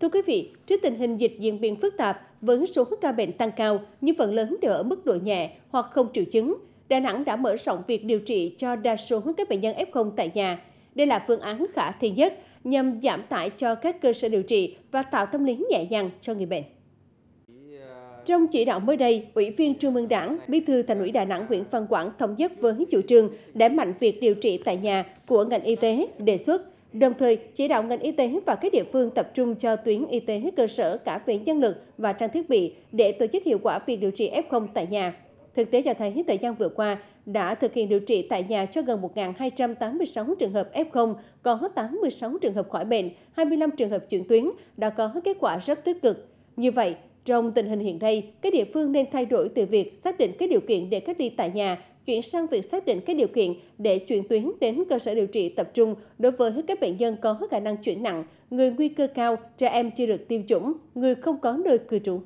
Thưa quý vị, trước tình hình dịch diễn biến phức tạp với số ca bệnh tăng cao nhưng phần lớn đều ở mức độ nhẹ hoặc không triệu chứng, Đà Nẵng đã mở rộng việc điều trị cho đa số các bệnh nhân F0 tại nhà. Đây là phương án khả thi nhất nhằm giảm tải cho các cơ sở điều trị và tạo tâm lý nhẹ nhàng cho người bệnh. Trong chỉ đạo mới đây, Ủy viên Trung ương Đảng, Bí thư Thành ủy Đà Nẵng Nguyễn Văn Quảng thống nhất với chủ trương đẩy mạnh việc điều trị tại nhà của ngành y tế đề xuất đồng thời chỉ đạo ngành y tế và các địa phương tập trung cho tuyến y tế cơ sở cả về nhân lực và trang thiết bị để tổ chức hiệu quả việc điều trị F0 tại nhà. Thực tế cho thấy thời gian vừa qua đã thực hiện điều trị tại nhà cho gần 1.286 trường hợp F0, có 86 trường hợp khỏi bệnh, 25 trường hợp chuyển tuyến, đã có kết quả rất tích cực. Như vậy, trong tình hình hiện nay, các địa phương nên thay đổi từ việc xác định các điều kiện để cách ly tại nhà chuyển sang việc xác định các điều kiện để chuyển tuyến đến cơ sở điều trị tập trung đối với các bệnh nhân có khả năng chuyển nặng, người nguy cơ cao, trẻ em chưa được tiêm chủng, người không có nơi cư trú.